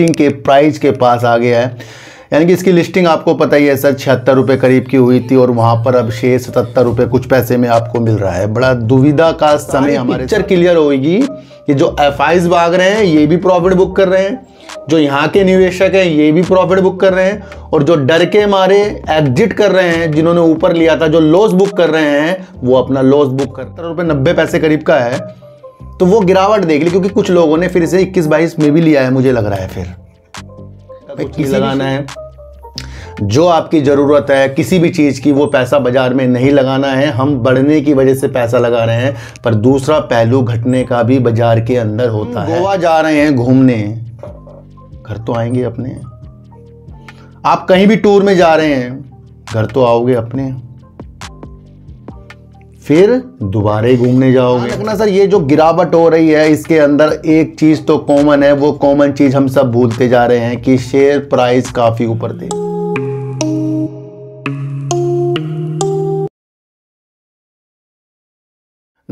listing के price के पास आ गया है यानी कि इसकी लिस्टिंग आपको पता ही है सर छिहत्तर रुपये करीब की हुई थी और वहाँ पर अब शेयर सतहत्तर रुपये कुछ पैसे में आपको मिल रहा है बड़ा दुविधा का समय हमारे पिक्चर क्लियर होगी कि जो एफ भाग रहे हैं ये भी प्रॉफिट बुक कर रहे हैं जो यहाँ के निवेशक हैं ये भी प्रॉफिट बुक कर रहे हैं और जो डर के मारे एग्जिट कर रहे हैं जिन्होंने ऊपर लिया था जो लॉस बुक कर रहे हैं वो अपना लॉस बुक कर रुपये नब्बे पैसे करीब का है तो वो गिरावट देख ली क्योंकि कुछ लोगों ने फिर इसे इक्कीस बाईस में भी लिया है मुझे लग रहा है फिर कुछ लगाना है जो आपकी ज़रूरत है किसी भी चीज़ की वो पैसा बाजार में नहीं लगाना है हम बढ़ने की वजह से पैसा लगा रहे हैं पर दूसरा पहलू घटने का भी बाजार के अंदर होता है गोवा जा रहे हैं घूमने घर तो आएंगे अपने आप कहीं भी टूर में जा रहे हैं घर तो आओगे अपने फिर दोबारा घूमने जाओगे हाँ, ना सर ये जो गिरावट हो रही है इसके अंदर एक चीज़ तो कॉमन है वो कॉमन चीज़ हम सब भूलते जा रहे हैं कि शेयर प्राइस काफ़ी ऊपर थे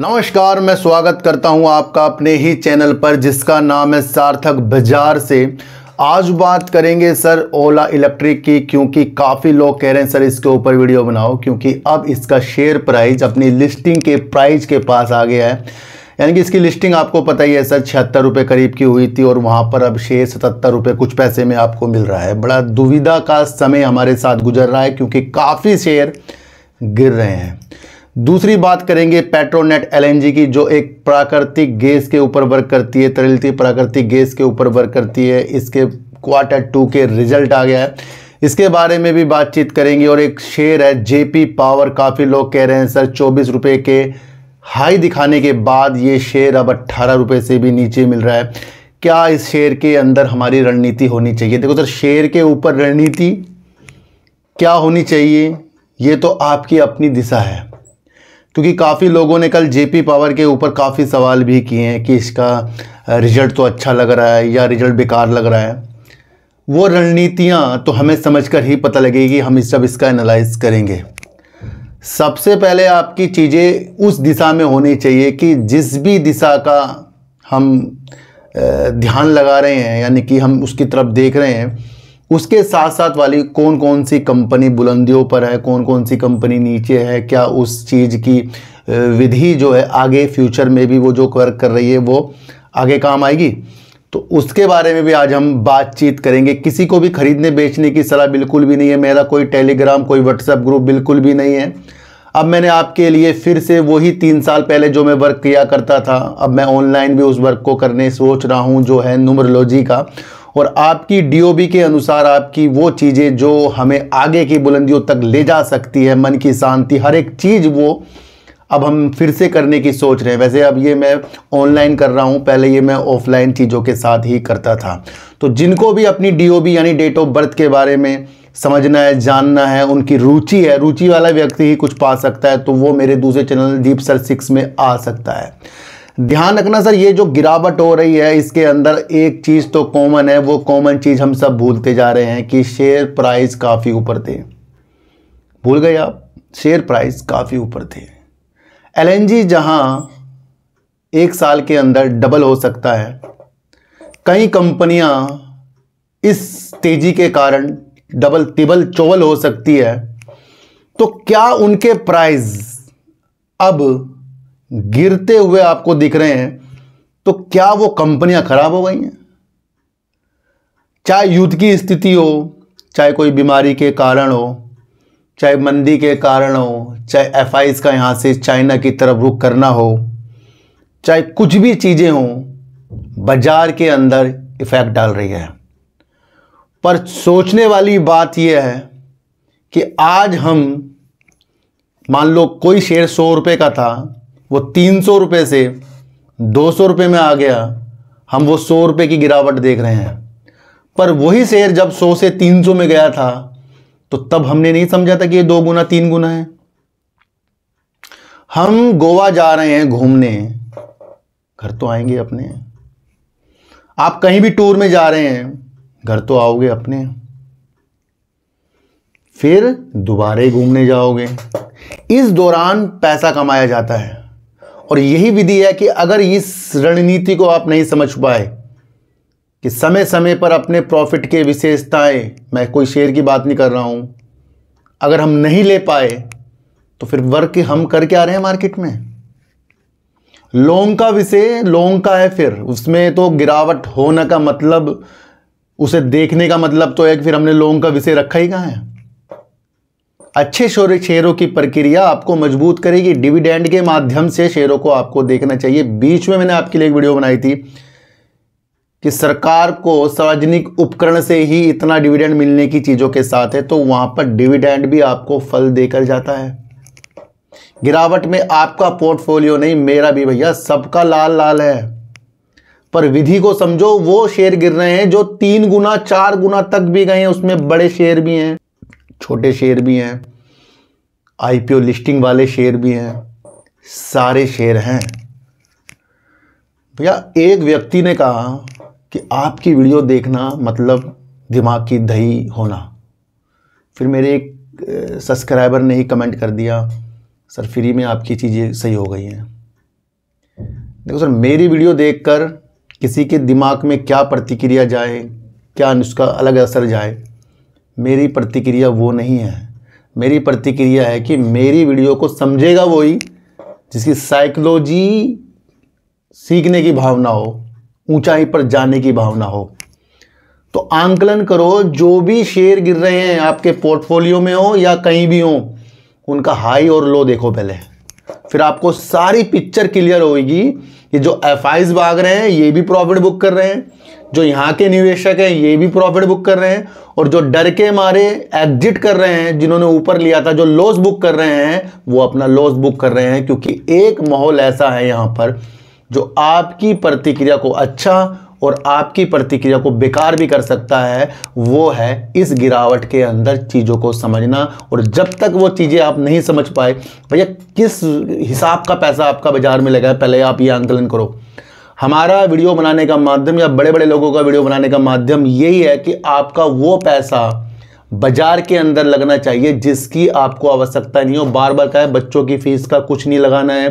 नमस्कार मैं स्वागत करता हूं आपका अपने ही चैनल पर जिसका नाम है सार्थक बाजार से आज बात करेंगे सर ओला इलेक्ट्रिक की क्योंकि काफ़ी लोग कह रहे हैं सर इसके ऊपर वीडियो बनाओ क्योंकि अब इसका शेयर प्राइस अपनी लिस्टिंग के प्राइस के पास आ गया है यानी कि इसकी लिस्टिंग आपको पता ही है सर छिहत्तर रुपये करीब की हुई थी और वहाँ पर अब शेयर सतहत्तर रुपये कुछ पैसे में आपको मिल रहा है बड़ा दुविधा का समय हमारे साथ गुजर रहा है क्योंकि काफ़ी शेयर गिर रहे हैं दूसरी बात करेंगे पेट्रोनेट एलएनजी की जो एक प्राकृतिक गैस के ऊपर वर्क करती है तरलती प्राकृतिक गैस के ऊपर वर्क करती है इसके क्वार्टर टू के रिजल्ट आ गया है इसके बारे में भी बातचीत करेंगे और एक शेयर है जेपी पावर काफ़ी लोग कह रहे हैं सर चौबीस रुपये के हाई दिखाने के बाद ये शेयर अब अट्ठारह रुपये से भी नीचे मिल रहा है क्या इस शेयर के अंदर हमारी रणनीति होनी चाहिए देखो सर शेयर के ऊपर रणनीति क्या होनी चाहिए ये तो आपकी अपनी दिशा है क्योंकि काफ़ी लोगों ने कल जेपी पावर के ऊपर काफ़ी सवाल भी किए हैं कि इसका रिजल्ट तो अच्छा लग रहा है या रिजल्ट बेकार लग रहा है वो रणनीतियाँ तो हमें समझकर ही पता लगेगी हम इस जब इसका एनालाइज करेंगे सबसे पहले आपकी चीज़ें उस दिशा में होनी चाहिए कि जिस भी दिशा का हम ध्यान लगा रहे हैं यानी कि हम उसकी तरफ देख रहे हैं उसके साथ साथ वाली कौन कौन सी कंपनी बुलंदियों पर है कौन कौन सी कंपनी नीचे है क्या उस चीज़ की विधि जो है आगे फ्यूचर में भी वो जो वर्क कर रही है वो आगे काम आएगी तो उसके बारे में भी आज हम बातचीत करेंगे किसी को भी खरीदने बेचने की सलाह बिल्कुल भी नहीं है मेरा कोई टेलीग्राम कोई व्हाट्सएप ग्रुप बिल्कुल भी नहीं है अब मैंने आपके लिए फिर से वही तीन साल पहले जो मैं वर्क किया करता था अब मैं ऑनलाइन भी उस वर्क को करने सोच रहा हूँ जो है नुमरोलॉजी का और आपकी डीओबी के अनुसार आपकी वो चीज़ें जो हमें आगे की बुलंदियों तक ले जा सकती है मन की शांति हर एक चीज़ वो अब हम फिर से करने की सोच रहे हैं वैसे अब ये मैं ऑनलाइन कर रहा हूँ पहले ये मैं ऑफलाइन चीज़ों के साथ ही करता था तो जिनको भी अपनी डीओबी यानी डेट ऑफ बर्थ के बारे में समझना है जानना है उनकी रुचि है रुचि वाला व्यक्ति ही कुछ पा सकता है तो वो मेरे दूसरे चैनल दीप सर सिक्स में आ सकता है ध्यान रखना सर ये जो गिरावट हो रही है इसके अंदर एक चीज़ तो कॉमन है वो कॉमन चीज़ हम सब भूलते जा रहे हैं कि शेयर प्राइस काफ़ी ऊपर थे भूल गए आप शेयर प्राइस काफ़ी ऊपर थे एल एन जी जहां एक साल के अंदर डबल हो सकता है कई कंपनियां इस तेज़ी के कारण डबल तिबल चोवल हो सकती है तो क्या उनके प्राइस अब गिरते हुए आपको दिख रहे हैं तो क्या वो कंपनियां खराब हो गई हैं चाहे युद्ध की स्थिति हो चाहे कोई बीमारी के कारण हो चाहे मंदी के कारण हो चाहे एफ का यहाँ से चाइना की तरफ रुख करना हो चाहे कुछ भी चीज़ें हों बाजार के अंदर इफ़ेक्ट डाल रही है पर सोचने वाली बात यह है कि आज हम मान लो कोई शेयर सौ रुपये का था वो तीन सौ रुपये से दो सौ रुपये में आ गया हम वो सौ रुपये की गिरावट देख रहे हैं पर वही शेयर जब सौ से तीन सौ में गया था तो तब हमने नहीं समझा था कि ये दो गुना तीन गुना है हम गोवा जा रहे हैं घूमने घर तो आएंगे अपने आप कहीं भी टूर में जा रहे हैं घर तो आओगे अपने फिर दोबारे घूमने जाओगे इस दौरान पैसा कमाया जाता है और यही विधि है कि अगर इस रणनीति को आप नहीं समझ पाए कि समय समय पर अपने प्रॉफिट के विशेषताएं मैं कोई शेयर की बात नहीं कर रहा हूं अगर हम नहीं ले पाए तो फिर वर्क हम करके आ रहे हैं मार्केट में लोंग का विषय लोंग का है फिर उसमें तो गिरावट होने का मतलब उसे देखने का मतलब तो है कि फिर हमने लोंग का विषय रखा ही कहा है अच्छे शोर शेयरों की प्रक्रिया आपको मजबूत करेगी डिविडेंड के माध्यम से शेयरों को आपको देखना चाहिए बीच में मैंने आपके लिए एक वीडियो बनाई थी कि सरकार को सार्वजनिक उपकरण से ही इतना डिविडेंड मिलने की चीज़ों के साथ है तो वहां पर डिविडेंड भी आपको फल देकर जाता है गिरावट में आपका पोर्टफोलियो नहीं मेरा भी भैया सबका लाल लाल है पर विधि को समझो वो शेयर गिर रहे हैं जो तीन गुना चार गुना तक भी गए हैं उसमें बड़े शेयर भी हैं छोटे शेयर भी हैं आईपीओ लिस्टिंग वाले शेयर भी हैं सारे शेयर हैं भैया एक व्यक्ति ने कहा कि आपकी वीडियो देखना मतलब दिमाग की दही होना फिर मेरे एक सब्सक्राइबर ने ही कमेंट कर दिया सर फ्री में आपकी चीज़ें सही हो गई हैं देखो सर मेरी वीडियो देखकर किसी के दिमाग में क्या प्रतिक्रिया जाए क्या उसका अलग असर जाए मेरी प्रतिक्रिया वो नहीं है मेरी प्रतिक्रिया है कि मेरी वीडियो को समझेगा वही जिसकी साइकोलॉजी सीखने की भावना हो ऊंचाई पर जाने की भावना हो तो आंकलन करो जो भी शेयर गिर रहे हैं आपके पोर्टफोलियो में हो या कहीं भी हो उनका हाई और लो देखो पहले फिर आपको सारी पिक्चर क्लियर होगी कि जो एफ भाग रहे हैं ये भी प्रॉफिट बुक कर रहे हैं जो यहाँ के निवेशक हैं ये भी प्रॉफिट बुक कर रहे हैं और जो डर के मारे एग्जिट कर रहे हैं जिन्होंने ऊपर लिया था जो लॉस बुक कर रहे हैं वो अपना लॉस बुक कर रहे हैं क्योंकि एक माहौल ऐसा है यहाँ पर जो आपकी प्रतिक्रिया को अच्छा और आपकी प्रतिक्रिया को बेकार भी कर सकता है वो है इस गिरावट के अंदर चीज़ों को समझना और जब तक वो चीज़ें आप नहीं समझ पाए भैया किस हिसाब का पैसा आपका बाजार में लगा है पहले आप ये आंकलन करो हमारा वीडियो बनाने का माध्यम या बड़े बड़े लोगों का वीडियो बनाने का माध्यम यही है कि आपका वो पैसा बाजार के अंदर लगना चाहिए जिसकी आपको आवश्यकता नहीं हो बार बार कहा बच्चों की फीस का कुछ नहीं लगाना है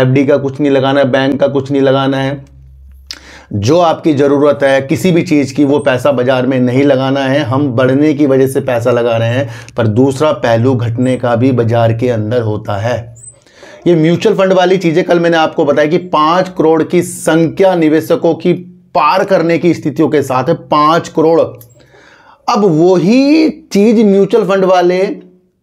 एफडी का कुछ नहीं लगाना है बैंक का कुछ नहीं लगाना है जो आपकी ज़रूरत है किसी भी चीज़ की वो पैसा बाज़ार में नहीं लगाना है हम बढ़ने की वजह से पैसा लगा रहे हैं पर दूसरा पहलू घटने का भी बाज़ार के अंदर होता है ये म्यूचुअल फंड वाली चीज़ें कल मैंने आपको बताया कि पाँच करोड़ की संख्या निवेशकों की पार करने की स्थितियों के साथ है पाँच करोड़ अब वही चीज़ म्यूचुअल फंड वाले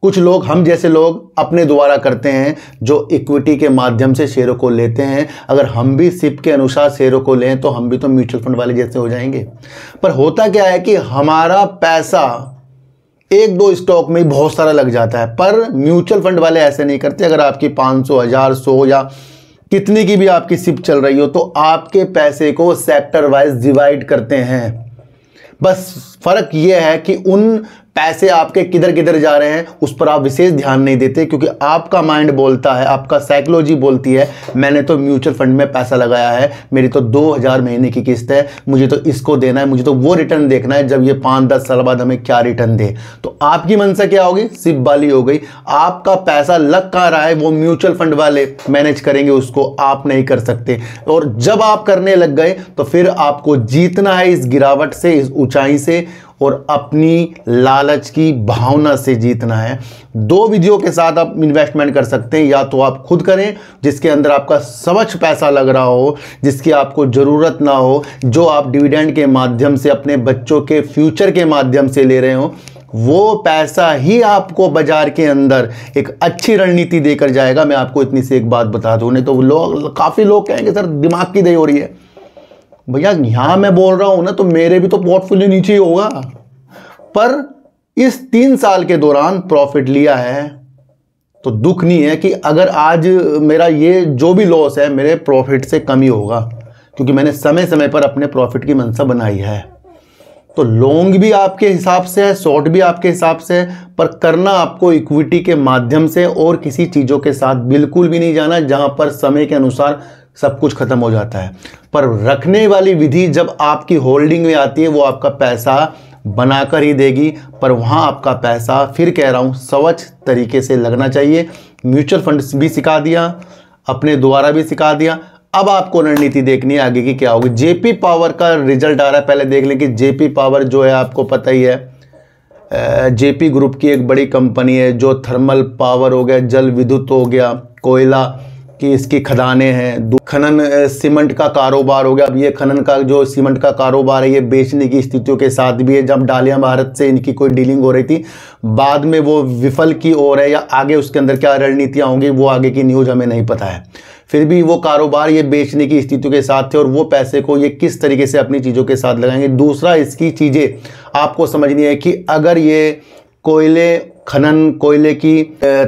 कुछ लोग हम जैसे लोग अपने द्वारा करते हैं जो इक्विटी के माध्यम से शेयरों को लेते हैं अगर हम भी सिप के अनुसार शेयरों को लें तो हम भी तो म्यूचुअल फंड वाले जैसे हो जाएंगे पर होता क्या है कि हमारा पैसा एक दो स्टॉक में बहुत सारा लग जाता है पर म्यूचुअल फंड वाले ऐसे नहीं करते अगर आपकी पाँच सौ हज़ार सौ या कितने की भी आपकी सिप चल रही हो तो आपके पैसे को सेक्टर वाइज डिवाइड करते हैं बस फर्क यह है कि उन पैसे आपके किधर किधर जा रहे हैं उस पर आप विशेष ध्यान नहीं देते क्योंकि आपका माइंड बोलता है आपका साइकोलॉजी बोलती है मैंने तो म्यूचुअल फंड में पैसा लगाया है मेरी तो दो हज़ार महीने की किस्त है मुझे तो इसको देना है मुझे तो वो रिटर्न देखना है जब ये पाँच दस साल बाद हमें क्या रिटर्न दे तो आपकी मनसा क्या होगी सिप वाली हो गई आपका पैसा लग कहाँ रहा है वो म्यूचुअल फंड वाले मैनेज करेंगे उसको आप नहीं कर सकते और जब आप करने लग गए तो फिर आपको जीतना है इस गिरावट से इस ऊंचाई से और अपनी लालच की भावना से जीतना है दो विधियों के साथ आप इन्वेस्टमेंट कर सकते हैं या तो आप खुद करें जिसके अंदर आपका समझ पैसा लग रहा हो जिसकी आपको ज़रूरत ना हो जो आप डिविडेंड के माध्यम से अपने बच्चों के फ्यूचर के माध्यम से ले रहे हो वो पैसा ही आपको बाजार के अंदर एक अच्छी रणनीति देकर जाएगा मैं आपको इतनी सी एक बात बता दूँ नहीं तो लोग काफ़ी लोग कहेंगे सर दिमाग की दही हो रही है भैया यहां मैं बोल रहा हूं ना तो मेरे भी तो पोर्टफोलियो नीचे ही होगा पर इस तीन साल के दौरान प्रॉफिट लिया है तो दुख नहीं है कि अगर आज मेरा ये जो भी लॉस है मेरे प्रॉफिट से कम ही होगा क्योंकि मैंने समय समय पर अपने प्रॉफिट की मंसा बनाई है तो लॉन्ग भी आपके हिसाब से है शॉर्ट भी आपके हिसाब से है पर करना आपको इक्विटी के माध्यम से और किसी चीज़ों के साथ बिल्कुल भी नहीं जाना जहां पर समय के अनुसार सब कुछ खत्म हो जाता है पर रखने वाली विधि जब आपकी होल्डिंग में आती है वो आपका पैसा बनाकर ही देगी पर वहाँ आपका पैसा फिर कह रहा हूँ स्वच्छ तरीके से लगना चाहिए म्यूचुअल फंड भी सिखा दिया अपने द्वारा भी सिखा दिया अब आपको रणनीति देखनी है आगे की क्या होगी जेपी पावर का रिजल्ट आ रहा है पहले देख लें कि जेपी पावर जो है आपको पता ही है जेपी ग्रुप की एक बड़ी कंपनी है जो थर्मल पावर हो गया जल विद्युत हो गया कोयला कि इसकी खदानें हैं खनन सीमेंट का कारोबार हो गया अब ये खनन का जो सीमेंट का कारोबार है ये बेचने की स्थितियों के साथ भी है जब डालिया भारत से इनकी कोई डीलिंग हो रही थी बाद में वो विफल की ओर है या आगे उसके अंदर क्या रणनीतियाँ होंगी वो आगे की न्यूज़ हमें नहीं पता है फिर भी वो कारोबार ये बेचने की स्थितियों के साथ थे और वो पैसे को ये किस तरीके से अपनी चीज़ों के साथ लगाएंगे दूसरा इसकी चीज़ें आपको समझनी है कि अगर ये कोयले खनन कोयले की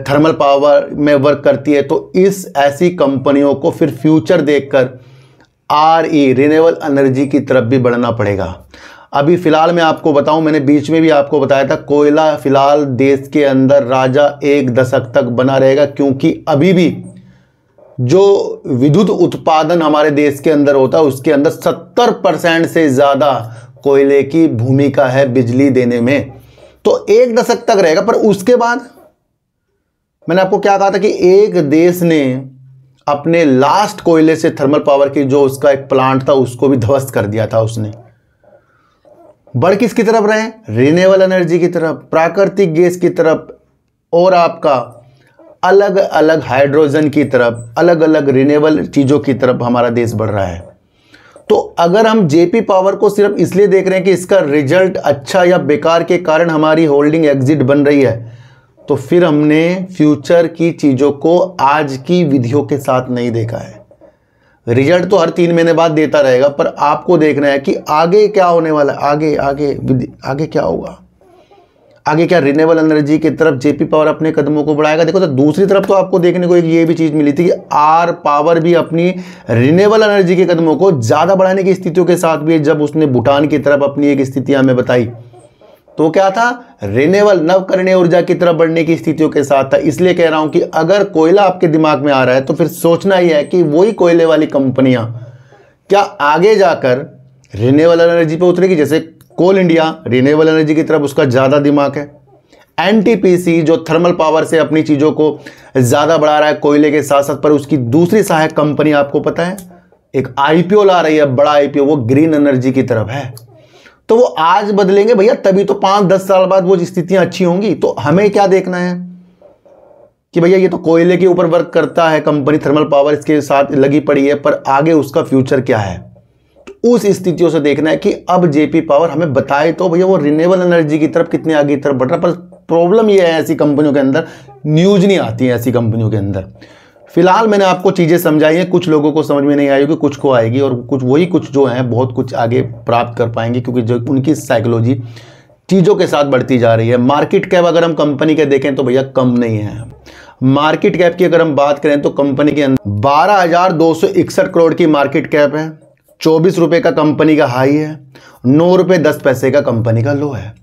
थर्मल पावर में वर्क करती है तो इस ऐसी कंपनियों को फिर फ्यूचर देखकर आर ई रिनेबल एनर्जी की तरफ भी बढ़ना पड़ेगा अभी फ़िलहाल मैं आपको बताऊं मैंने बीच में भी आपको बताया था कोयला फ़िलहाल देश के अंदर राजा एक दशक तक बना रहेगा क्योंकि अभी भी जो विद्युत उत्पादन हमारे देश के अंदर होता है उसके अंदर 70 परसेंट से ज़्यादा कोयले की भूमिका है बिजली देने में तो एक दशक तक रहेगा पर उसके बाद मैंने आपको क्या कहा था कि एक देश ने अपने लास्ट कोयले से थर्मल पावर की जो उसका एक प्लांट था उसको भी ध्वस्त कर दिया था उसने बढ़ किसकी तरफ रहे रिन्यूएबल एनर्जी की तरफ प्राकृतिक गैस की तरफ और आपका अलग अलग हाइड्रोजन की तरफ अलग अलग रिन्यूएबल चीज़ों की तरफ हमारा देश बढ़ रहा है तो अगर हम जेपी पावर को सिर्फ इसलिए देख रहे हैं कि इसका रिजल्ट अच्छा या बेकार के कारण हमारी होल्डिंग एग्जिट बन रही है तो फिर हमने फ्यूचर की चीज़ों को आज की विधियों के साथ नहीं देखा है रिजल्ट तो हर तीन महीने बाद देता रहेगा पर आपको देखना है कि आगे क्या होने वाला है आगे आगे आगे क्या होगा आगे क्या रिनेबल एनर्जी की तरफ जेपी पावर अपने कदमों को बढ़ाएगा देखो तो दूसरी तरफ तो आपको देखने को एक ये भी चीज़ मिली थी कि आर पावर भी अपनी रिनेबल एनर्जी के कदमों को ज़्यादा बढ़ाने की स्थितियों के साथ भी जब उसने भूटान की तरफ अपनी एक स्थिति हमें बताई तो क्या था रिनेबल नवकरणीय ऊर्जा की तरफ बढ़ने की स्थितियों के साथ था इसलिए कह रहा हूं कि अगर कोयला आपके दिमाग में आ रहा है तो फिर सोचना ही है कि वही कोयले वाली कंपनियां क्या आगे जाकर रिनेबल एनर्जी पर उतरेगी जैसे कोल इंडिया रिन्यूएबल एनर्जी की तरफ उसका ज़्यादा दिमाग है एनटीपीसी जो थर्मल पावर से अपनी चीज़ों को ज़्यादा बढ़ा रहा है कोयले के साथ साथ पर उसकी दूसरी सहायक कंपनी आपको पता है एक आईपीओ ला रही है बड़ा आईपीओ वो ग्रीन एनर्जी की तरफ है तो वो आज बदलेंगे भैया तभी तो पाँच दस साल बाद वो स्थितियां अच्छी होंगी तो हमें क्या देखना है कि भैया ये तो कोयले के ऊपर वर्क करता है कंपनी थर्मल पावर इसके साथ लगी पड़ी है पर आगे उसका फ्यूचर क्या है उस स्थितियों से देखना है कि अब जेपी पावर हमें बताए तो भैया वो रिन्यूएबल एनर्जी की तरफ कितने आगे की तरफ बढ़ रहा पर प्रॉब्लम ये है ऐसी कंपनियों के अंदर न्यूज नहीं आती है ऐसी कंपनियों के अंदर फिलहाल मैंने आपको चीज़ें समझाई हैं कुछ लोगों को समझ में नहीं आई कि कुछ को आएगी और कुछ वही कुछ जो हैं बहुत कुछ आगे प्राप्त कर पाएंगे क्योंकि जो उनकी साइकोलॉजी चीज़ों के साथ बढ़ती जा रही है मार्केट कैप अगर हम कंपनी के देखें तो भैया कम नहीं है मार्केट कैप की अगर हम बात करें तो कंपनी के अंदर बारह करोड़ की मार्केट कैप है चौबीस रुपये का कंपनी का हाई है नौ रुपये दस पैसे का कंपनी का लो है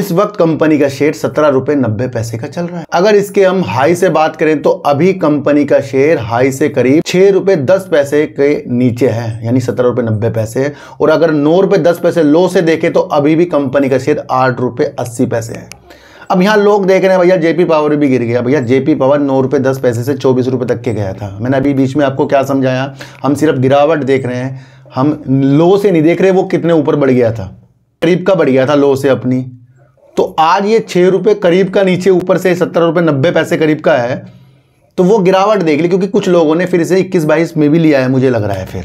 इस वक्त कंपनी का शेयर सत्रह रुपये नब्बे पैसे का चल रहा है अगर इसके हम हाई से बात करें तो अभी कंपनी का शेयर हाई से करीब छः रुपये दस पैसे के नीचे है यानी सत्रह रुपये नब्बे पैसे है और अगर नौ रुपये दस पैसे लो से देखें तो अभी भी कंपनी का शेयर आठ रुपये अस्सी पैसे है अब यहाँ लोग देख रहे हैं भैया जेपी पावर भी गिर गया भैया जेपी पावर नौ रुपये दस पैसे से चौबीस रुपये तक के गया था मैंने अभी बीच में आपको क्या समझाया हम सिर्फ गिरावट देख रहे हैं हम लो से नहीं देख रहे वो कितने ऊपर बढ़ गया था करीब का बढ़ गया था लो से अपनी तो आज ये छः रुपये करीब का नीचे ऊपर से सत्तर रुपये नब्बे पैसे करीब का है तो वो गिरावट देख ली क्योंकि कुछ लोगों ने फिर इसे इक्कीस बाईस में भी लिया है मुझे लग रहा है फिर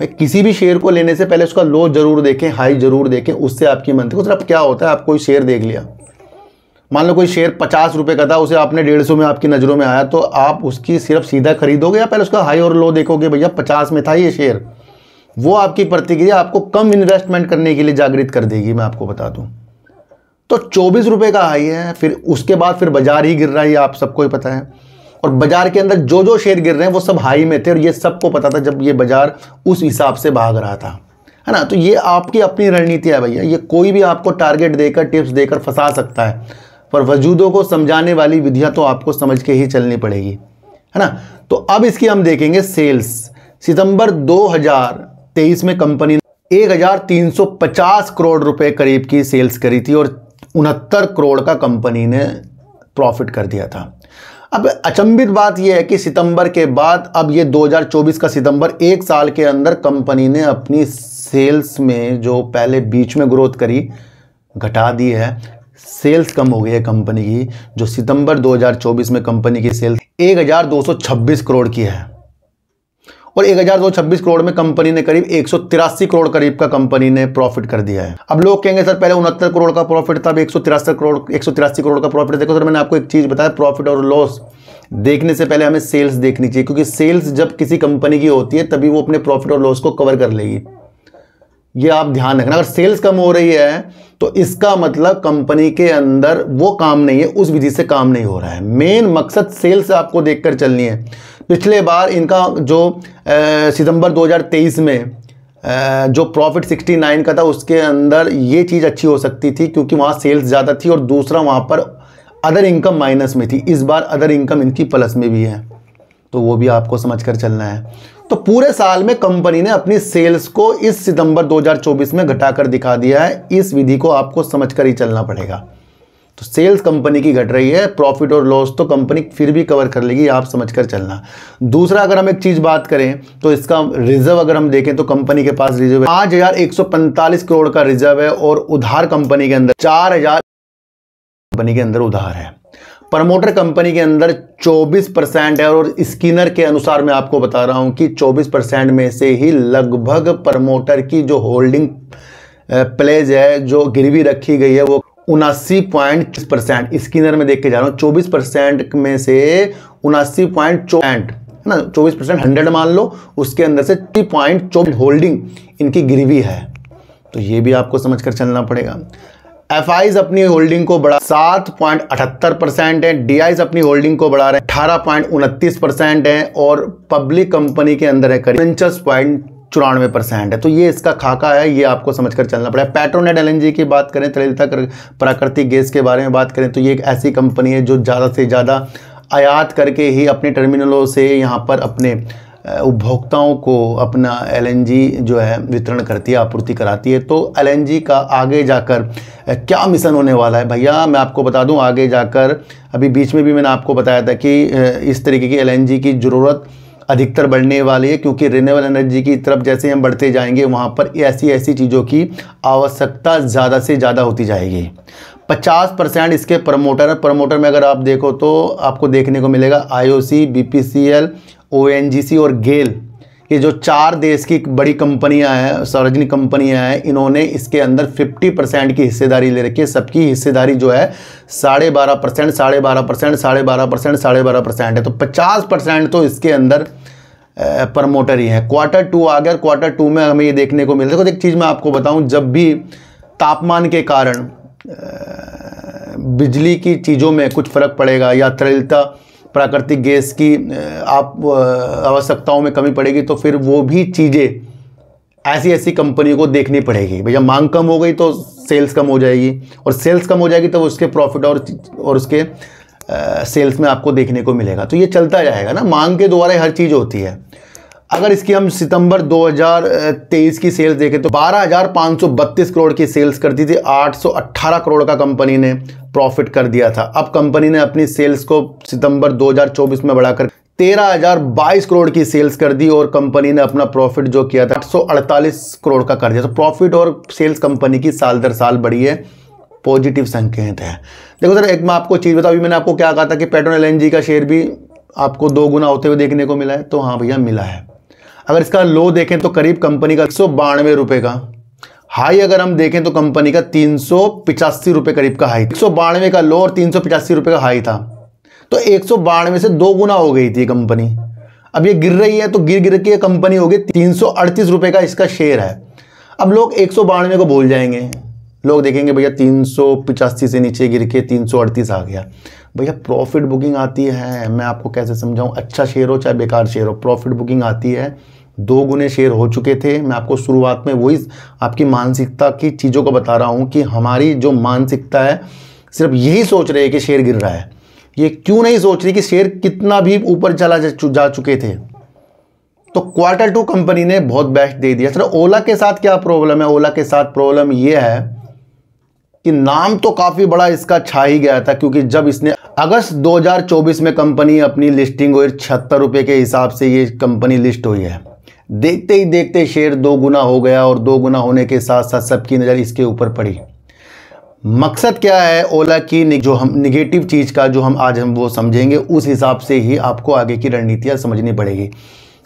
भाई किसी भी शेयर को लेने से पहले उसका लो जरूर देखें हाई जरूर देखें उससे आपकी मन थी उस क्या होता है आप कोई शेयर देख लिया मान लो कोई शेयर पचास रुपये का था उसे आपने डेढ़ सौ में आपकी नज़रों में आया तो आप उसकी सिर्फ सीधा खरीदोगे या पहले उसका हाई और लो देखोगे भैया पचास में था ये शेयर वो आपकी प्रतिक्रिया आपको कम इन्वेस्टमेंट करने के लिए जागृत कर देगी मैं आपको बता दूँ तो चौबीस रुपये का हाई है फिर उसके बाद फिर बाजार ही गिर रहा है आप सबको ही पता है और बाजार के अंदर जो जो शेयर गिर रहे हैं वो सब हाई में थे और ये सबको पता था जब ये बाजार उस हिसाब से भाग रहा था है ना तो ये आपकी अपनी रणनीति है भैया ये कोई भी आपको टारगेट देकर टिप्स देकर फंसा सकता है पर वजूदों को समझाने वाली विधियां तो आपको समझ के ही चलनी पड़ेगी है ना तो अब इसकी हम देखेंगे सेल्स सितंबर 2023 में कंपनी ने 1350 करोड़ रुपए करीब की सेल्स करी थी और उनहत्तर करोड़ का कंपनी ने प्रॉफिट कर दिया था अब अचंभित बात यह है कि सितंबर के बाद अब ये 2024 का सितंबर एक साल के अंदर कंपनी ने अपनी सेल्स में जो पहले बीच में ग्रोथ करी घटा दी है सेल्स कम हो गई है कंपनी की जो सितंबर 2024 में कंपनी की सेल्स 1226 करोड़ की है और 1226 करोड़ में कंपनी ने करीब एक करोड़ करीब का कंपनी ने प्रॉफिट कर दिया है अब लोग कहेंगे सर पहले उनहत्तर करोड़ का प्रॉफिट था अब एक करोड़ एक करोड़ का प्रॉफिट देखो सर मैंने आपको एक चीज़ बताया प्रॉफिट और लॉस देखने से पहले हमें सेल्स देखनी चाहिए क्योंकि सेल्स जब किसी कंपनी की होती है तभी वो अपने प्रॉफिट और लॉस को कवर कर लेगी ये आप ध्यान रखना अगर सेल्स कम हो रही है तो इसका मतलब कंपनी के अंदर वो काम नहीं है उस विधि से काम नहीं हो रहा है मेन मकसद सेल्स आपको देखकर चलनी है पिछले बार इनका जो सितंबर 2023 में जो प्रॉफिट 69 का था उसके अंदर ये चीज़ अच्छी हो सकती थी क्योंकि वहाँ सेल्स ज़्यादा थी और दूसरा वहाँ पर अदर इनकम माइनस में थी इस बार अदर इनकम इनकी प्लस में भी है तो वो भी आपको समझ कर चलना है तो पूरे साल में कंपनी ने अपनी सेल्स को इस सितंबर 2024 में घटाकर दिखा दिया है इस विधि को आपको समझकर ही चलना पड़ेगा तो सेल्स कंपनी की घट रही है प्रॉफिट और लॉस तो कंपनी फिर भी कवर कर लेगी आप समझकर चलना दूसरा अगर हम एक चीज़ बात करें तो इसका रिजर्व अगर हम देखें तो कंपनी के पास रिजर्व सौ पैंतालीस करोड़ का रिजर्व है और उधार कंपनी के अंदर चार कंपनी के अंदर उधार है प्रमोटर कंपनी के अंदर 24 परसेंट है और स्किनर के अनुसार मैं आपको बता रहा हूं कि 24 परसेंट में से ही लगभग प्रमोटर की जो होल्डिंग प्लेज है जो गिरवी रखी गई है वो उनासी पॉइंट परसेंट स्किनर में देख के जा रहा हूं चौबीस परसेंट में से उनासी पॉइंट चौंट है ना चौबीस परसेंट हंड्रेड मान लो उसके अंदर से थ्री पॉइंट चौबीस होल्डिंग इनकी गिरवी है तो ये भी आपको समझ कर चलना पड़ेगा एफ अपनी होल्डिंग को बढ़ा सात पॉइंट अठहत्तर परसेंट है डी अपनी होल्डिंग को बढ़ा रहे हैं अठारह पॉइंट उनतीस परसेंट है और पब्लिक कंपनी के अंदर है करीब उनचास पॉइंट चौरानवे परसेंट है तो ये इसका खाका है ये आपको समझकर चलना पड़ा पेट्रोनेट एल की बात करें तरलता प्राकृतिक गैस के बारे में बात करें तो ये एक ऐसी कंपनी है जो ज़्यादा से ज़्यादा आयात करके ही अपने टर्मिनलों से यहाँ पर अपने उपभोक्ताओं को अपना एलएनजी जो है वितरण करती है आपूर्ति कराती है तो एलएनजी का आगे जाकर क्या मिशन होने वाला है भैया मैं आपको बता दूं आगे जाकर अभी बीच में भी मैंने आपको बताया था कि इस तरीके की एलएनजी की ज़रूरत अधिकतर बढ़ने वाली है क्योंकि रिन्यूएबल एनर्जी की तरफ जैसे हम बढ़ते जाएंगे वहाँ पर ऐसी ऐसी चीज़ों की आवश्यकता ज़्यादा से ज़्यादा होती जाएगी 50 परसेंट इसके प्रमोटर प्रमोटर में अगर आप देखो तो आपको देखने को मिलेगा आईओसी बीपीसीएल ओ और गेल ये जो चार देश की बड़ी कंपनियां हैं सार्वजनिक कंपनियां हैं इन्होंने इसके अंदर 50 परसेंट की हिस्सेदारी ले रखी है सबकी हिस्सेदारी जो है साढ़े बारह परसेंट साढ़े बारह परसेंट साढ़े बारह परसेंट साढ़े बारह परसेंट है तो 50 परसेंट तो इसके अंदर प्रमोटर ही हैं क्वार्टर टू आ गया क्वार्टर टू में हमें ये देखने को मिलता है एक चीज़ मैं आपको बताऊँ जब भी तापमान के कारण बिजली की चीज़ों में कुछ फ़र्क पड़ेगा या तरलता प्राकृतिक गैस की आप आवश्यकताओं में कमी पड़ेगी तो फिर वो भी चीज़ें ऐसी ऐसी कंपनियों को देखनी पड़ेगी भैया मांग कम हो गई तो सेल्स कम हो जाएगी और सेल्स कम हो जाएगी तो उसके प्रॉफिट और और उसके सेल्स में आपको देखने को मिलेगा तो ये चलता जाएगा ना मांग के द्वारा हर चीज़ होती है अगर इसकी हम सितंबर 2023 की सेल्स देखें तो 12,532 करोड़ की सेल्स करती थी 818 करोड़ का कंपनी ने प्रॉफिट कर दिया था अब कंपनी ने अपनी सेल्स को सितंबर 2024 में बढ़ाकर 13,022 करोड़ की सेल्स कर दी और कंपनी ने अपना प्रॉफिट जो किया था 848 करोड़ का कर दिया तो प्रॉफिट और सेल्स कंपनी की साल दर साल बढ़ी है पॉजिटिव संकेत है देखो सर एक मैं आपको चीज़ बताऊँ अभी मैंने आपको क्या कहा था कि पेट्रोल एल का शेयर भी आपको दो गुना होते हुए देखने को मिला है तो हाँ भैया मिला है अगर इसका लो देखें तो करीब कंपनी का एक सौ बानवे रुपए का हाई अगर हम देखें तो कंपनी का तीन सौ पिचासी रुपए करीब का हाई एक सौ बानवे का लो और तीन सौ पिचासी रुपए का हाई था तो एक सौ बानवे से दो गुना हो गई थी कंपनी अब ये गिर रही है तो गिर गिर के कंपनी होगी तीन सौ अड़तीस रुपए का इसका शेयर है अब लोग एक सौ बानवे को भूल जाएंगे लोग देखेंगे भैया तीन सौ पिचासी से नीचे गिर के तीन सौ अड़तीस आ गया भैया प्रॉफिट बुकिंग आती है मैं आपको कैसे समझाऊँ अच्छा शेयर हो चाहे बेकार शेयर हो प्रॉफिट बुकिंग आती है दो गुने शेयर हो चुके थे मैं आपको शुरुआत में वही आपकी मानसिकता की चीज़ों को बता रहा हूँ कि हमारी जो मानसिकता है सिर्फ यही सोच रही है कि शेयर गिर रहा है ये क्यों नहीं सोच रही कि शेयर कितना भी ऊपर चला जा चुके थे तो क्वार्टर टू कंपनी ने बहुत बेस्ट दे दिया सर अच्छा, ओला के साथ क्या प्रॉब्लम है ओला के साथ प्रॉब्लम ये है कि नाम तो काफ़ी बड़ा इसका छा ही गया था क्योंकि जब इसने अगस्त 2024 में कंपनी अपनी लिस्टिंग हुई छिहत्तर रुपये के हिसाब से ये कंपनी लिस्ट हुई है देखते ही देखते शेयर दो गुना हो गया और दो गुना होने के साथ साथ सबकी नज़र इसके ऊपर पड़ी मकसद क्या है ओला की जो हम निगेटिव चीज़ का जो हम आज हम वो समझेंगे उस हिसाब से ही आपको आगे की रणनीतियाँ समझनी पड़ेगी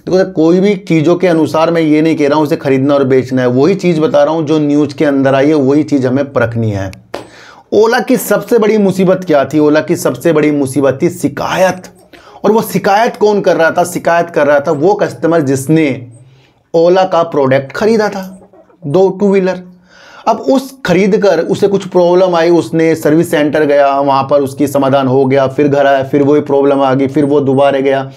देखो सर कोई भी चीज़ों के अनुसार मैं ये नहीं कह रहा हूँ उसे खरीदना और बेचना है वही चीज़ बता रहा हूँ जो न्यूज़ के अंदर आई है वही चीज़ हमें परखनी है ओला की सबसे बड़ी मुसीबत क्या थी ओला की सबसे बड़ी मुसीबत थी शिकायत और वो शिकायत कौन कर रहा था शिकायत कर रहा था वो कस्टमर जिसने ओला का प्रोडक्ट खरीदा था दो टू व्हीलर अब उस खरीद कर उसे कुछ प्रॉब्लम आई उसने सर्विस सेंटर गया वहाँ पर उसकी समाधान हो गया फिर घर आया फिर वही प्रॉब्लम आ गई फिर वो दोबारा गया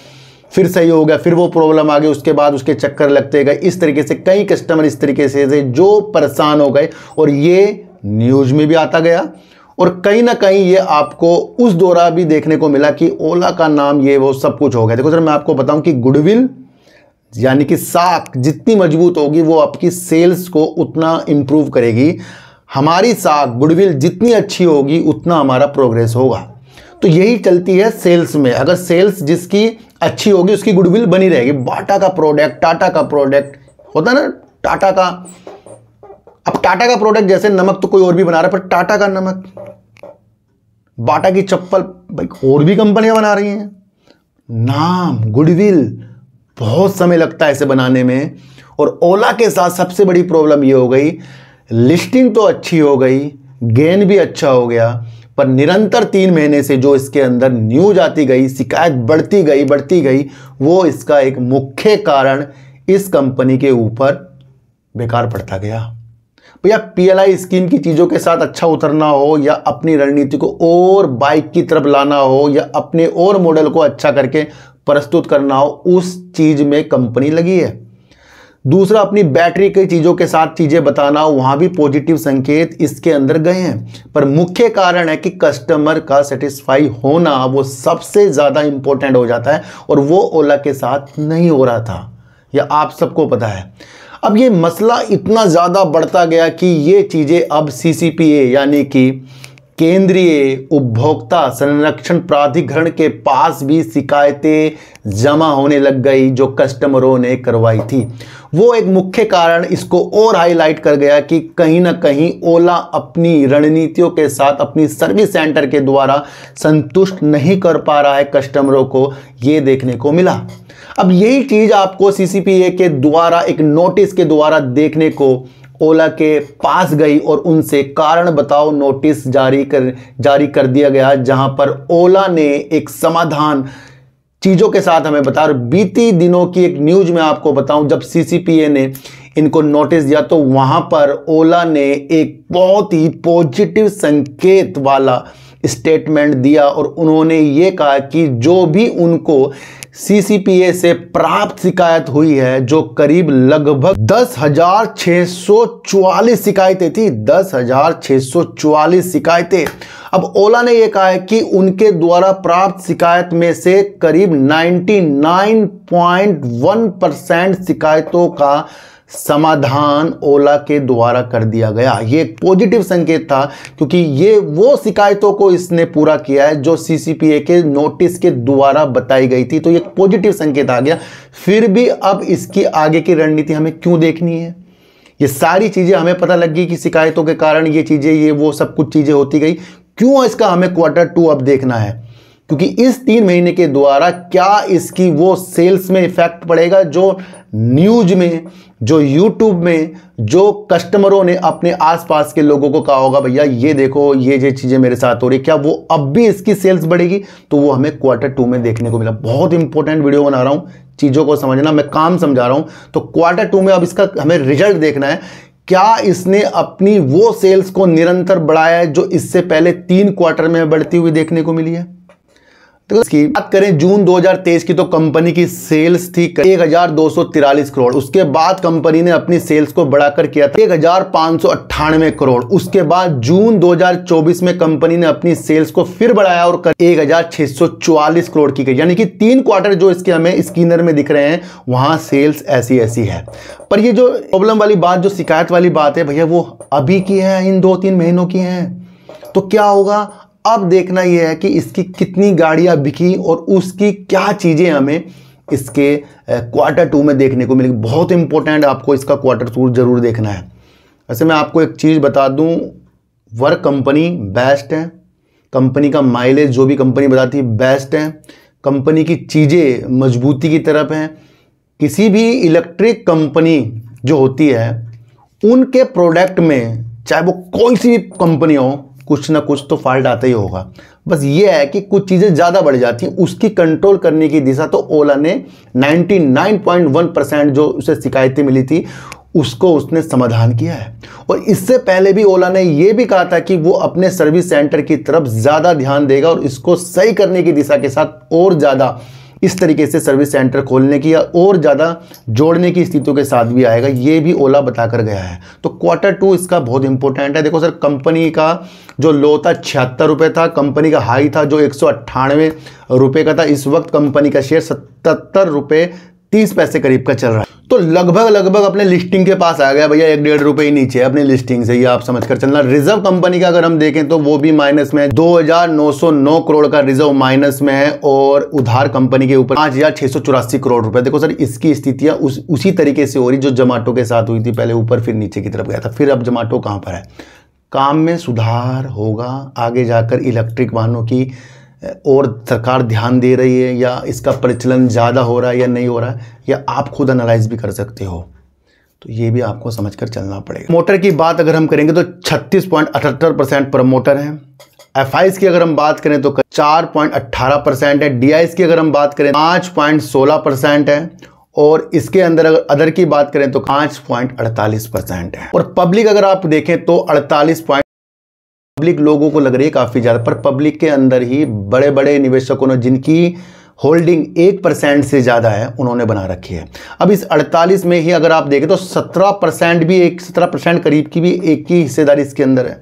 फिर सही हो गया फिर वो प्रॉब्लम आ गई उसके बाद उसके चक्कर लगते गए इस तरीके से कई कस्टमर इस तरीके से जो परेशान हो गए और ये न्यूज में भी आता गया और कहीं ना कहीं ये आपको उस दौरा भी देखने को मिला कि ओला का नाम ये वो सब कुछ हो गया देखो सर मैं आपको बताऊं कि गुडविल यानी कि साख जितनी मजबूत होगी वो आपकी सेल्स को उतना इम्प्रूव करेगी हमारी साख गुडविल जितनी अच्छी होगी उतना हमारा प्रोग्रेस होगा तो यही चलती है सेल्स में अगर सेल्स जिसकी अच्छी होगी उसकी गुडविल बनी रहेगी बाटा का प्रोडक्ट टाटा का प्रोडक्ट होता ना टाटा का अब टाटा का प्रोडक्ट जैसे नमक तो कोई और भी बना रहा है पर टाटा का नमक बाटा की चप्पल भाई और भी कंपनियां बना रही हैं नाम गुडविल बहुत समय लगता है इसे बनाने में और ओला के साथ सबसे बड़ी प्रॉब्लम ये हो गई लिस्टिंग तो अच्छी हो गई गेन भी अच्छा हो गया पर निरंतर तीन महीने से जो इसके अंदर न्यूज आती गई शिकायत बढ़ती गई बढ़ती गई वो इसका एक मुख्य कारण इस कंपनी के ऊपर बेकार पड़ता गया भैया पीएलआई स्कीम की चीज़ों के साथ अच्छा उतरना हो या अपनी रणनीति को और बाइक की तरफ लाना हो या अपने और मॉडल को अच्छा करके प्रस्तुत करना हो उस चीज़ में कंपनी लगी है दूसरा अपनी बैटरी की चीज़ों के साथ चीज़ें बताना वहां भी पॉजिटिव संकेत इसके अंदर गए हैं पर मुख्य कारण है कि कस्टमर का सेटिस्फाई होना वो सबसे ज़्यादा इंपॉर्टेंट हो जाता है और वो ओला के साथ नहीं हो रहा था यह आप सबको पता है अब ये मसला इतना ज़्यादा बढ़ता गया कि ये चीज़ें अब सी यानी कि केंद्रीय उपभोक्ता संरक्षण प्राधिकरण के पास भी शिकायतें जमा होने लग गई जो कस्टमरों ने करवाई थी वो एक मुख्य कारण इसको और हाईलाइट कर गया कि कहीं ना कहीं ओला अपनी रणनीतियों के साथ अपनी सर्विस सेंटर के द्वारा संतुष्ट नहीं कर पा रहा है कस्टमरों को ये देखने को मिला अब यही चीज़ आपको सी के द्वारा एक नोटिस के द्वारा देखने को ओला के पास गई और उनसे कारण बताओ नोटिस जारी कर जारी कर दिया गया जहां पर ओला ने एक समाधान चीज़ों के साथ हमें बता और बीती दिनों की एक न्यूज में आपको बताऊं जब सीसीपीए ने इनको नोटिस दिया तो वहां पर ओला ने एक बहुत ही पॉजिटिव संकेत वाला स्टेटमेंट दिया और उन्होंने ये कहा कि जो भी उनको सीसीपीए से प्राप्त शिकायत हुई है जो करीब लगभग दस हजार छह सौ चौवालीस शिकायतें थी दस हजार छह सौ चौवालीस शिकायतें अब ओला ने यह कहा है कि उनके द्वारा प्राप्त शिकायत में से करीब 99.1 परसेंट शिकायतों का समाधान ओला के द्वारा कर दिया गया ये एक पॉजिटिव संकेत था क्योंकि ये वो शिकायतों को इसने पूरा किया है जो सीसीपीए के नोटिस के द्वारा बताई गई थी तो ये पॉजिटिव संकेत आ गया फिर भी अब इसकी आगे की रणनीति हमें क्यों देखनी है ये सारी चीज़ें हमें पता लगी कि शिकायतों के कारण ये चीज़ें ये वो सब कुछ चीज़ें होती गई क्यों इसका हमें क्वार्टर टू अब देखना है क्योंकि इस तीन महीने के द्वारा क्या इसकी वो सेल्स में इफेक्ट पड़ेगा जो न्यूज में जो यूट्यूब में जो कस्टमरों ने अपने आसपास के लोगों को कहा होगा भैया ये देखो ये ये चीज़ें मेरे साथ हो रही क्या वो अब भी इसकी सेल्स बढ़ेगी तो वो हमें क्वार्टर टू में देखने को मिला बहुत इंपॉर्टेंट वीडियो बना रहा हूँ चीज़ों को समझना मैं काम समझा रहा हूँ तो क्वार्टर टू में अब इसका हमें रिजल्ट देखना है क्या इसने अपनी वो सेल्स को निरंतर बढ़ाया है जो इससे पहले तीन क्वार्टर में बढ़ती हुई देखने को मिली है तो इसकी बात करें जून 2023 की तो कंपनी की सेल्स थी एक करोड़ उसके बाद कंपनी ने अपनी सेल्स को बढ़ाकर किया था एक करोड़ उसके बाद जून 2024 में कंपनी ने अपनी सेल्स को फिर बढ़ाया और कर एक करोड़ की गई यानी कि तीन क्वार्टर जो इसके हमें स्कीनर में दिख रहे हैं वहां सेल्स ऐसी ऐसी है पर ये जो प्रॉब्लम वाली बात जो शिकायत वाली बात है भैया वो अभी की है इन दो तीन महीनों की है तो क्या होगा अब देखना यह है कि इसकी कितनी गाड़ियां बिकी और उसकी क्या चीज़ें हमें इसके क्वार्टर टू में देखने को मिलेगी बहुत इंपॉर्टेंट आपको इसका क्वार्टर टू जरूर देखना है वैसे मैं आपको एक चीज़ बता दूं वर्क कंपनी बेस्ट है कंपनी का माइलेज जो भी कंपनी बताती है बेस्ट है कंपनी की चीज़ें मजबूती की तरफ हैं किसी भी इलेक्ट्रिक कंपनी जो होती है उनके प्रोडक्ट में चाहे वो कोई सी भी कंपनी हो कुछ ना कुछ तो फॉल्ट आता ही होगा बस ये है कि कुछ चीज़ें ज़्यादा बढ़ जाती हैं उसकी कंट्रोल करने की दिशा तो ओला ने 99.1 परसेंट जो उसे शिकायतें मिली थी उसको उसने समाधान किया है और इससे पहले भी ओला ने यह भी कहा था कि वो अपने सर्विस सेंटर की तरफ ज़्यादा ध्यान देगा और इसको सही करने की दिशा के साथ और ज़्यादा इस तरीके से सर्विस सेंटर खोलने की या और ज़्यादा जोड़ने की स्थितियों के साथ भी आएगा ये भी ओला बताकर गया है तो क्वार्टर टू इसका बहुत इंपॉर्टेंट है देखो सर कंपनी का जो लो था छिहत्तर रुपये था कंपनी का हाई था जो एक सौ का था इस वक्त कंपनी का शेयर सत्तर रुपये तीस पैसे करीब का चल रहा है तो लगभग लगभग अपने लिस्टिंग के पास आ गया भैया एक डेढ़ रुपए ही नीचे अपने लिस्टिंग से ये आप समझ कर चलना रिजर्व कंपनी का अगर हम देखें तो वो भी माइनस में है करोड़ का रिजर्व माइनस में है और उधार कंपनी के ऊपर पांच करोड़ रुपए देखो सर इसकी स्थितियां उस, उसी तरीके से हो रही जो जमाटो के साथ हुई थी पहले ऊपर फिर नीचे की तरफ गया था फिर अब जमाटो कहां पर है काम में सुधार होगा आगे जाकर इलेक्ट्रिक वाहनों की और सरकार ध्यान दे रही है या इसका प्रचलन ज़्यादा हो रहा है या नहीं हो रहा है या आप खुद एनालाइज भी कर सकते हो तो ये भी आपको समझ कर चलना पड़ेगा मोटर की बात अगर हम करेंगे तो छत्तीस पॉइंट अठहत्तर परसेंट प्रमोटर हैं एफ की अगर हम बात करें तो चार पॉइंट अट्ठारह परसेंट है डी की अगर हम बात करें पाँच पॉइंट सोलह परसेंट है और इसके अंदर अगर अदर की बात करें तो पाँच पॉइंट अड़तालीस परसेंट है और पब्लिक अगर आप देखें तो अड़तालीस पॉइंट पब्लिक लोगों को लग रही है काफ़ी ज़्यादा पर पब्लिक के अंदर ही बड़े बड़े निवेशकों ने जिनकी होल्डिंग एक परसेंट से ज़्यादा है उन्होंने बना रखी है अब इस 48 में ही अगर आप देखें तो 17 परसेंट भी एक 17 परसेंट करीब की भी एक की हिस्सेदारी इसके अंदर है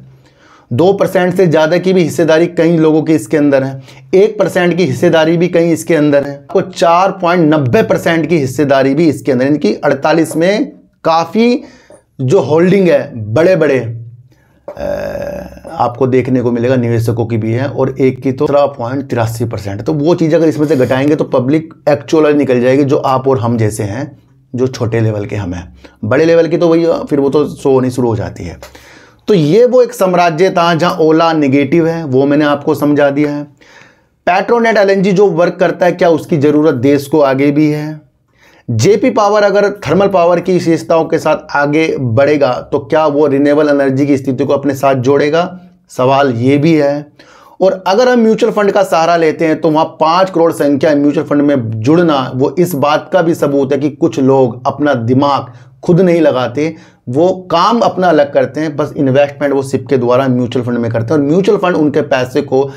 दो परसेंट से ज़्यादा की भी हिस्सेदारी कई लोगों की इसके अंदर है एक परसेंट की हिस्सेदारी भी कई इसके अंदर है आपको चार पॉइंट नब्बे परसेंट की हिस्सेदारी भी इसके अंदर इनकी अड़तालीस में काफ़ी जो होल्डिंग है बड़े बड़े आपको देखने को मिलेगा निवेशकों की भी है और एक की तो सत्रह पॉइंट तिरासी परसेंट तो वो चीज़ अगर इसमें से घटाएंगे तो पब्लिक एक्चुअल निकल जाएगी जो आप और हम जैसे हैं जो छोटे लेवल के हम हैं बड़े लेवल की तो वही फिर वो तो शो होनी शुरू हो जाती है तो ये वो एक साम्राज्य था जहाँ ओला निगेटिव है वो मैंने आपको समझा दिया है पेट्रोनेट एल जो वर्क करता है क्या उसकी ज़रूरत देश को आगे भी है जेपी पावर अगर थर्मल पावर की विशेषताओं के साथ आगे बढ़ेगा तो क्या वो रिनेबल एनर्जी की स्थिति को अपने साथ जोड़ेगा सवाल ये भी है और अगर हम म्यूचुअल फंड का सहारा लेते हैं तो वहाँ पाँच करोड़ संख्या म्यूचुअल फंड में जुड़ना वो इस बात का भी सबूत है कि कुछ लोग अपना दिमाग खुद नहीं लगाते वो काम अपना अलग करते हैं बस इन्वेस्टमेंट वो सिप के द्वारा म्यूचुअल फंड में करते हैं और म्यूचुअल फंड उनके पैसे को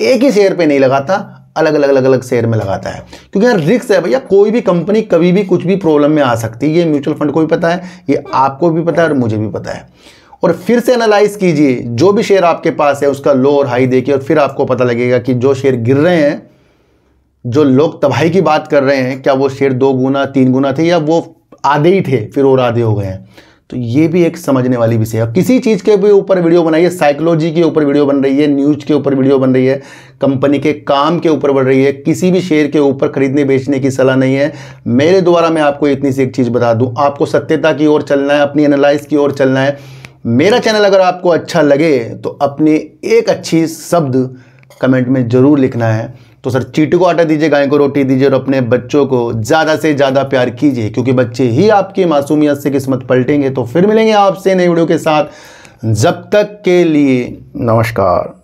एक ही शेयर पे नहीं लगाता अलग अलग अलग अलग शेयर में लगाता है क्योंकि यार रिक्स है भैया कोई भी कंपनी कभी भी कुछ भी प्रॉब्लम में आ सकती है ये म्यूचुअल फंड को भी पता है ये आपको भी पता है और मुझे भी पता है और फिर से एनालाइज कीजिए जो भी शेयर आपके पास है उसका लो और हाई देखिए और फिर आपको पता लगेगा कि जो शेयर गिर रहे हैं जो लोग तबाही की बात कर रहे हैं क्या वो शेयर दो गुना तीन गुना थे या वो आधे ही थे फिर और आधे हो गए हैं तो ये भी एक समझने वाली विषय है किसी चीज़ के भी ऊपर वीडियो बनाइए साइकोलॉजी के ऊपर वीडियो बन रही है न्यूज़ के ऊपर वीडियो बन रही है कंपनी के काम के ऊपर बन रही है किसी भी शेयर के ऊपर खरीदने बेचने की सलाह नहीं है मेरे द्वारा मैं आपको इतनी सी एक चीज़ बता दूँ आपको सत्यता की ओर चलना है अपनी एनालाइज की ओर चलना है मेरा चैनल अगर आपको अच्छा लगे तो अपने एक अच्छी शब्द कमेंट में ज़रूर लिखना है तो सर चीटू को आटा दीजिए गाय को रोटी दीजिए और अपने बच्चों को ज़्यादा से ज़्यादा प्यार कीजिए क्योंकि बच्चे ही आपकी मासूमियत से किस्मत पलटेंगे तो फिर मिलेंगे आपसे नई वीडियो के साथ जब तक के लिए नमस्कार